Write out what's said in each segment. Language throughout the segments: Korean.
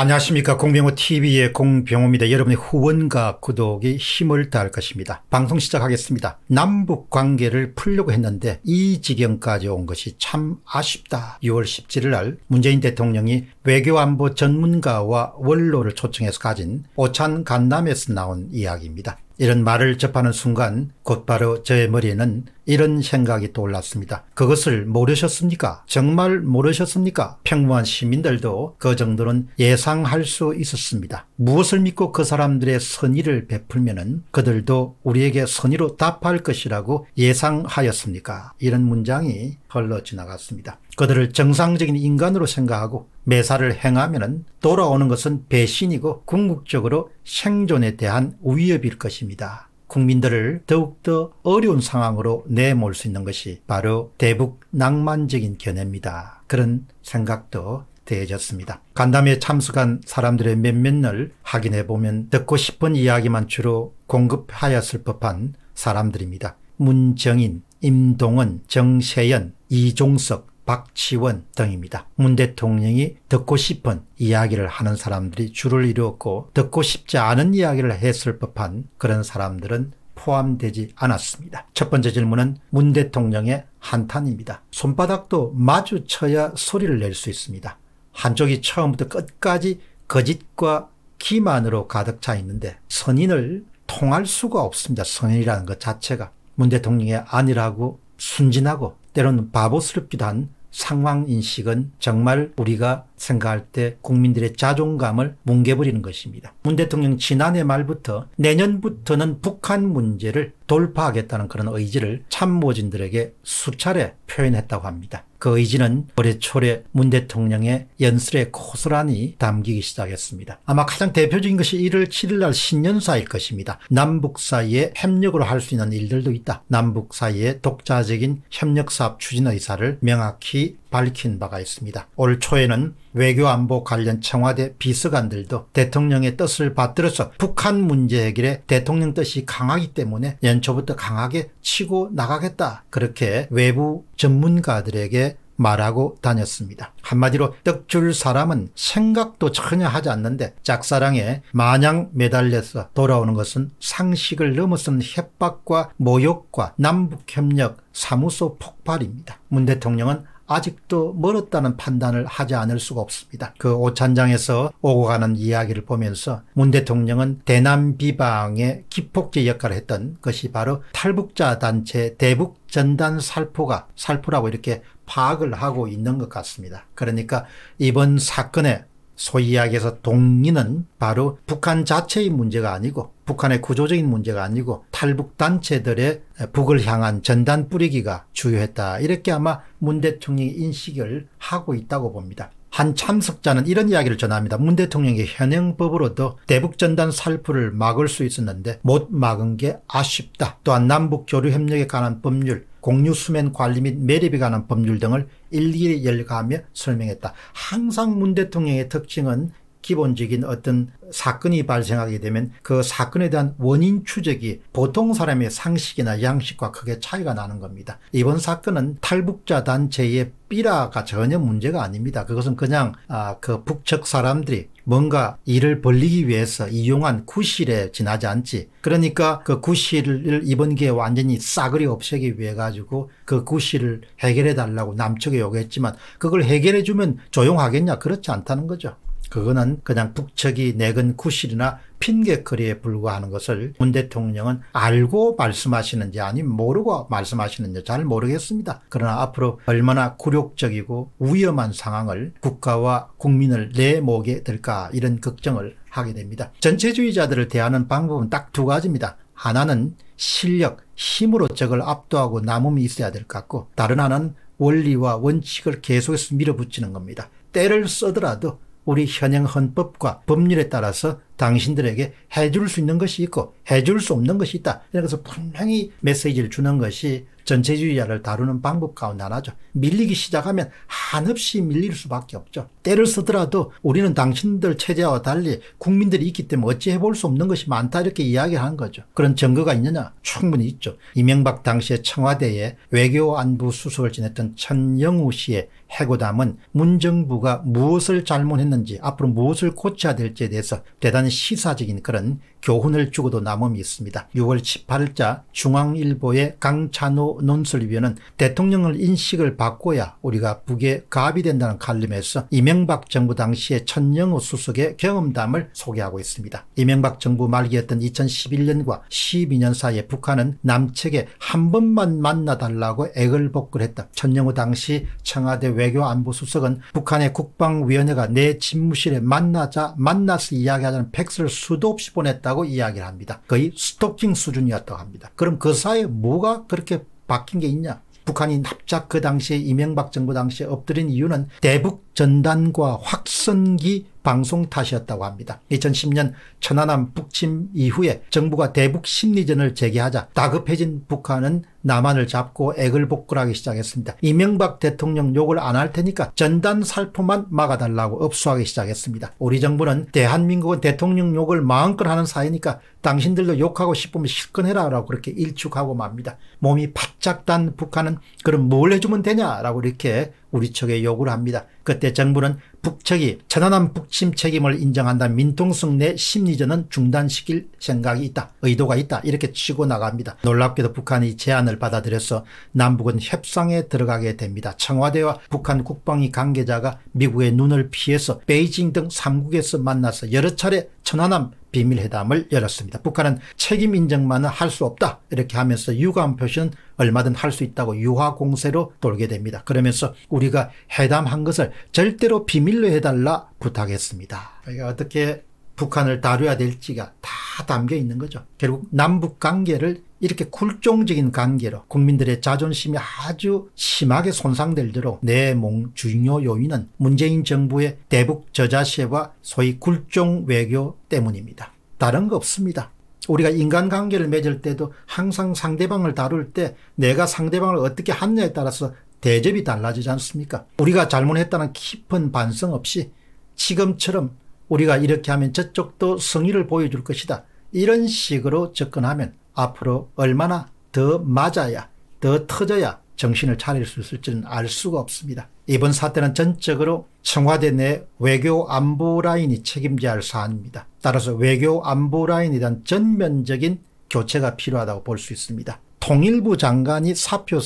안녕하십니까. 공병호 TV의 공병호입니다. 여러분의 후원과 구독이 힘을 다할 것입니다. 방송 시작하겠습니다. 남북 관계를 풀려고 했는데 이 지경까지 온 것이 참 아쉽다. 6월 17일 날 문재인 대통령이 외교안보 전문가와 원로를 초청해서 가진 오찬 간담에서 회 나온 이야기입니다. 이런 말을 접하는 순간 곧바로 저의 머리에는 이런 생각이 떠올랐습니다. 그것을 모르셨습니까? 정말 모르셨습니까? 평범한 시민들도 그 정도는 예상할 수 있었습니다. 무엇을 믿고 그 사람들의 선의를 베풀면은 그들도 우리에게 선의로 답할 것이라고 예상하였습니까? 이런 문장이 흘러 지나갔습니다. 그들을 정상적인 인간으로 생각하고 매사를 행하면 돌아오는 것은 배신이고 궁극적으로 생존에 대한 위협일 것입니다. 국민들을 더욱더 어려운 상황으로 내몰 수 있는 것이 바로 대북 낭만적인 견해입니다. 그런 생각도 대해졌습니다. 간담회에 참석한 사람들의 몇몇을 확인해보면 듣고 싶은 이야기만 주로 공급하였을 법한 사람들입니다. 문정인, 임동은 정세현, 이종석, 박지원 등입니다. 문 대통령이 듣고 싶은 이야기를 하는 사람들이 줄을 이루었고 듣고 싶지 않은 이야기를 했을 법한 그런 사람들은 포함되지 않았습니다. 첫 번째 질문은 문 대통령의 한탄입니다. 손바닥도 마주쳐야 소리를 낼 수 있습니다. 한쪽이 처음부터 끝까지 거짓과 기만으로 가득 차 있는데 선인을 통할 수가 없습니다. 선인이라는 것 자체가. 문 대통령의 안일하고 순진하고 때로는 바보스럽기도 한 상황 인식은 정말 우리가 생각할 때 국민들의 자존감을 뭉개버리는 것입니다. 문 대통령 지난해 말부터 내년부터는 북한 문제를 돌파하겠다는 그런 의지를 참모진들에게 수차례 표현했다고 합니다. 그 의지는 올해 초래문 대통령의 연설에 고스란히 담기기 시작했습니다. 아마 가장 대표적인 것이 1월 7일 날 신년사일 것입니다. 남북 사이에 협력으로 할 수 있는 일들도 있다. 남북 사이에 독자적인 협력사업 추진 의사를 명확히 밝힌 바가 있습니다. 올 초에는 외교안보 관련 청와대 비서관들도 대통령의 뜻을 받들어서 북한 문제 해결에 대통령 뜻이 강하기 때문에 연초부터 강하게 치고 나가겠다 그렇게 외부 전문가들에게 말하고 다녔습니다. 한마디로 떡 줄 사람은 생각도 전혀 하지 않는데 짝사랑에 마냥 매달려서 돌아오는 것은 상식을 넘어선 협박과 모욕과 남북협력 사무소 폭발입니다. 문 대통령은 아직도 멀었다는 판단을 하지 않을 수가 없습니다. 그 오찬장에서 오고 가는 이야기를 보면서 문 대통령은 대남 비방의 기폭제 역할을 했던 것이 바로 탈북자 단체 대북 전단 살포가 살포라고 이렇게 파악을 하고 있는 것 같습니다. 그러니까 이번 사건에 소위 이야기해서 동리는 바로 북한 자체의 문제가 아니고 북한의 구조적인 문제가 아니고 탈북단체들의 북을 향한 전단 뿌리기가 주요했다. 이렇게 아마 문 대통령이 인식을 하고 있다고 봅니다. 한 참석자는 이런 이야기를 전합니다. 문 대통령이 현행법으로도 대북전단 살포를 막을 수 있었는데 못 막은 게 아쉽다. 또한 남북 교류 협력에 관한 법률, 공유 수면 관리 및 매립에 관한 법률 등을 일일이 열거하며 설명했다. 항상 문 대통령의 특징은 기본적인 어떤 사건이 발생하게 되면 그 사건에 대한 원인 추적이 보통 사람의 상식이나 양식과 크게 차이가 나는 겁니다. 이번 사건은 탈북자 단체의 삐라가 전혀 문제가 아닙니다. 그것은 그냥 아, 그 북측 사람들이 뭔가 일을 벌리기 위해서 이용한 구실에 지나지 않지. 그러니까 그 구실을 이번 기회에 완전히 싸그리 없애기 위해 가지고 그 구실을 해결해 달라고 남측에 요구했지만 그걸 해결해 주면 조용하겠냐? 그렇지 않다는 거죠. 그거는 그냥 북측이 내근 구실이나 핑계거리에 불과하는 것을 문 대통령은 알고 말씀하시는지 아니면 모르고 말씀하시는지 잘 모르겠습니다. 그러나 앞으로 얼마나 굴욕적이고 위험한 상황을 국가와 국민을 내모게 될까 이런 걱정을 하게 됩니다. 전체주의자들을 대하는 방법은 딱 두 가지입니다. 하나는 실력, 힘으로 적을 압도하고 남음이 있어야 될 것 같고 다른 하나는 원리와 원칙을 계속해서 밀어붙이는 겁니다. 때를 써더라도 우리 현행 헌법과 법률에 따라서 당신들에게 해줄 수 있는 것이 있고 해줄 수 없는 것이 있다. 그러니까 그래서 분명히 메시지를 주는 것이 전체주의자를 다루는 방법 가운데 하나죠. 밀리기 시작하면 한없이 밀릴 수밖에 없죠. 때를 쓰더라도 우리는 당신들 체제와 달리 국민들이 있기 때문에 어찌 해볼 수 없는 것이 많다 이렇게 이야기하는 거죠. 그런 증거가 있느냐? 충분히 있죠. 이명박 당시에 청와대에 외교안보 수석을 지냈던 천영우 씨의 해고담은 문정부가 무엇을 잘못했는지 앞으로 무엇을 고쳐야 될지에 대해서 대단히 시사적인 그런 교훈을 주고도 남음이 있습니다. 6월 18일자 중앙일보의 강찬호 논설위원은 대통령을 인식을 바꿔야 우리가 북에 갑이 된다는 칼럼에서 이명박 정부 당시의 천영호 수석의 경험담을 소개하고 있습니다. 이명박 정부 말기였던 2011년과 12년 사이에 북한은 남측에 한 번만 만나달라고 애걸복걸했다. 천영호 당시 청와대 외교안보수석은 북한의 국방위원회가 내 집무실에 만나자 만나서 이야기하자는 팩스를 수도 없이 보냈다. 있다고 이야기를 합니다. 거의 스토킹 수준이었다고 합니다. 그럼 그 사이에 뭐가 그렇게 바뀐 게 있냐? 북한이 납작 그 당시에 이명박 정부 당시에 엎드린 이유는 대북 전단과 확성기 방송 탓이었다고 합니다. 2010년 천안함 북침 이후에 정부가 대북 심리전을 재개하자 다급해진 북한은 남한을 잡고 액을 복구하기 시작했습니다. 이명박 대통령 욕을 안 할 테니까 전단 살포만 막아달라고 업수하기 시작했습니다. 우리 정부는 대한민국은 대통령 욕을 마음껏 하는 사이니까 당신들도 욕하고 싶으면 실컷해라 라고 그렇게 일축하고 맙니다. 몸이 바짝 단 북한은 그럼 뭘 해주면 되냐라고 이렇게 우리 측에 요구를 합니다. 그때 정부는 북측이 천안함 북침 책임을 인정한다. 민통성 내 심리전은 중단시킬 생각이 있다. 의도가 있다. 이렇게 치고 나갑니다. 놀랍게도 북한이 제안을 받아들여서 남북은 협상에 들어가게 됩니다. 청와대와 북한 국방위 관계자가 미국의 눈을 피해서 베이징 등 3국에서 만나서 여러 차례 천안함 비밀회담을 열었습니다. 북한은 책임 인정만은 할 수 없다 이렇게 하면서 유감 표시는 얼마든 할 수 있다고 유화 공세로 돌게 됩니다. 그러면서 우리가 회담한 것을 절대로 비밀로 해달라 부탁했습니다. 그러 그러니까 어떻게 북한을 다뤄야 될지가 다 담겨 있는 거죠. 결국 남북 관계를 이렇게 굴종적인 관계로 국민들의 자존심이 아주 심하게 손상될도록 내몽 중요 요인은 문재인 정부의 대북 저자세와 소위 굴종 외교 때문입니다. 다른 거 없습니다. 우리가 인간관계를 맺을 때도 항상 상대방을 다룰 때 내가 상대방을 어떻게 하느냐에 따라서 대접이 달라지지 않습니까? 우리가 잘못했다는 깊은 반성 없이 지금처럼 우리가 이렇게 하면 저쪽도 성의를 보여줄 것이다. 이런 식으로 접근하면 앞으로 얼마나 더 맞아야 더 터져야 정신을 차릴 수 있을지는 알 수가 없습니다. 이번 사태는 전적으로 청와대 내 외교 안보 라인이 책임져야 할 사안입니다. 따라서 외교 안보 라인에 대한 전면적인 교체가 필요하다고 볼 수 있습니다. 통일부 장관이 사표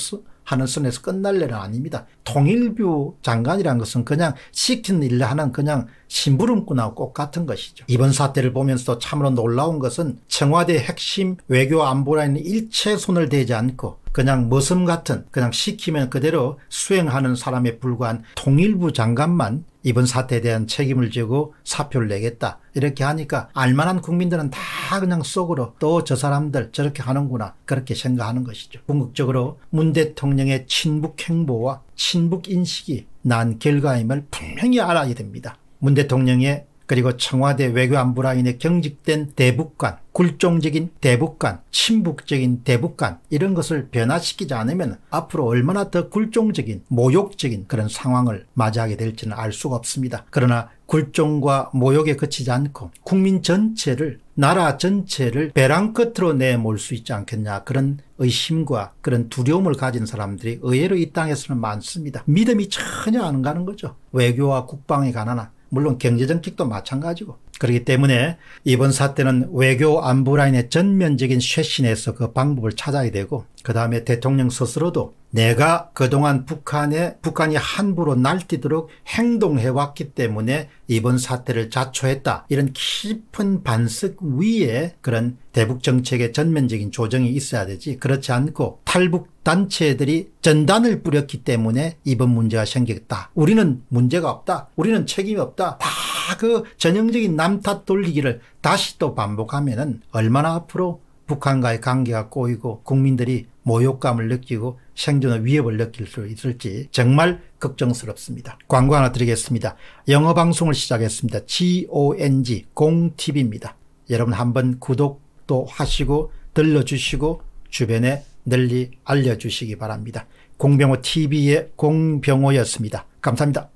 하는 선에서 끝날 일은 아닙니다. 통일부 장관이라는 것은 그냥 시킨 일을 하는 그냥 심부름꾼하고 꼭 같은 것이죠. 이번 사태를 보면서 참으로 놀라운 것은 청와대 핵심 외교 안보라인 일체 손을 대지 않고 그냥 머슴 같은 그냥 시키면 그대로 수행하는 사람에 불과한 통일부 장관만 이번 사태에 대한 책임을 지고 사표를 내겠다 이렇게 하니까 알만한 국민들은 다 그냥 속으로 또 저 사람들 저렇게 하는구나 그렇게 생각하는 것이죠. 궁극적으로 문 대통령의 친북 행보와 친북 인식이 난 결과임을 분명히 알아야 됩니다. 문 대통령의 그리고 청와대 외교안보라인의 경직된 대북관, 굴종적인 대북관, 친북적인 대북관 이런 것을 변화시키지 않으면 앞으로 얼마나 더 굴종적인 모욕적인 그런 상황을 맞이하게 될지는 알 수가 없습니다. 그러나 굴종과 모욕에 그치지 않고 국민 전체를 나라 전체를 배랑 끝으로 내몰 수 있지 않겠냐 그런 의심과 그런 두려움을 가진 사람들이 의외로 이 땅에서는 많습니다. 믿음이 전혀 안 가는 거죠. 외교와 국방에 관한 한 물론 경제정책도 마찬가지고 그렇기 때문에 이번 사태는 외교 안보 라인의 전면적인 쇄신에서 그 방법을 찾아야 되고 그 다음에 대통령 스스로도 내가 그동안 북한에 북한이 함부로 날뛰도록 행동해왔기 때문에 이번 사태를 자초했다 이런 깊은 반석 위에 그런 대북 정책의 전면적인 조정이 있어야 되지 그렇지 않고 탈북 단체들이 전단을 뿌렸기 때문에 이번 문제가 생겼다. 우리는 문제가 없다. 우리는 책임이 없다. 다 그 전형적인 남 삼타 돌리기를 다시 또 반복하면은 얼마나 앞으로 북한과의 관계가 꼬이고 국민들이 모욕감을 느끼고 생존의 위협을 느낄 수 있을지 정말 걱정스럽습니다. 광고 하나 드리겠습니다. 영어 방송을 시작했습니다. GONG 공TV입니다. 여러분 한번 구독도 하시고 들러주시고 주변에 널리 알려주시기 바랍니다. 공병호 TV의 공병호였습니다. 감사합니다.